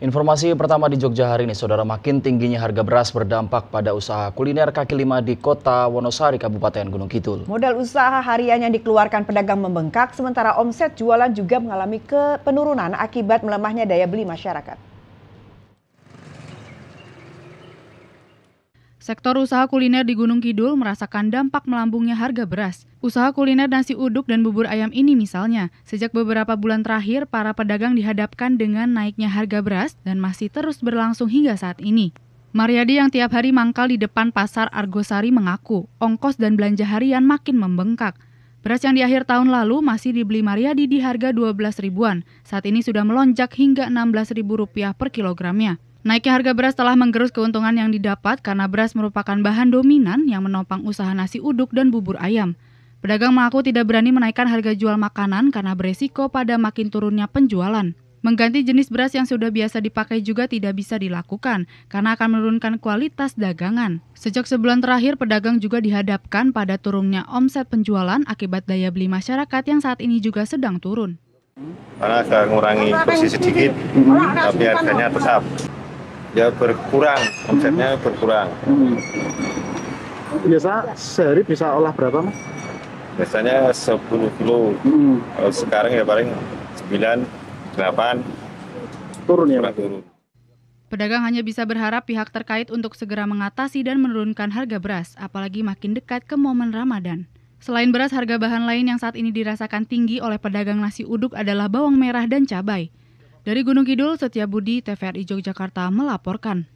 Informasi pertama di Jogja hari ini, saudara makin tingginya harga beras berdampak pada usaha kuliner kaki lima di kota Wonosari, Kabupaten Gunung Kidul. Modal usaha harian yang dikeluarkan pedagang membengkak, sementara omset jualan juga mengalami kepenurunan akibat melemahnya daya beli masyarakat. Sektor usaha kuliner di Gunung Kidul merasakan dampak melambungnya harga beras. Usaha kuliner nasi uduk dan bubur ayam ini misalnya, sejak beberapa bulan terakhir para pedagang dihadapkan dengan naiknya harga beras dan masih terus berlangsung hingga saat ini. Mariadi yang tiap hari mangkal di depan pasar Argosari mengaku, ongkos dan belanja harian makin membengkak. Beras yang di akhir tahun lalu masih dibeli Mariadi di harga 12 ribuan, saat ini sudah melonjak hingga 16 ribu rupiah per kilogramnya. Naiknya harga beras telah menggerus keuntungan yang didapat karena beras merupakan bahan dominan yang menopang usaha nasi uduk dan bubur ayam. Pedagang mengaku tidak berani menaikkan harga jual makanan karena beresiko pada makin turunnya penjualan. Mengganti jenis beras yang sudah biasa dipakai juga tidak bisa dilakukan karena akan menurunkan kualitas dagangan. Sejak sebulan terakhir, pedagang juga dihadapkan pada turunnya omset penjualan akibat daya beli masyarakat yang saat ini juga sedang turun. Karena agak ngurangi posisi sedikit, tapi harganya tetap ya berkurang omsetnya hmm. berkurang hmm. biasa sehari bisa olah berapa mas biasanya 10 kilo hmm. kalau sekarang ya paling 9 8 turun ya pak turun Pedagang hanya bisa berharap pihak terkait untuk segera mengatasi dan menurunkan harga beras, apalagi makin dekat ke momen Ramadan. Selain beras, harga bahan lain yang saat ini dirasakan tinggi oleh pedagang nasi uduk adalah bawang merah dan cabai. Dari Gunung Kidul, Setia Budi, TVRI Yogyakarta melaporkan.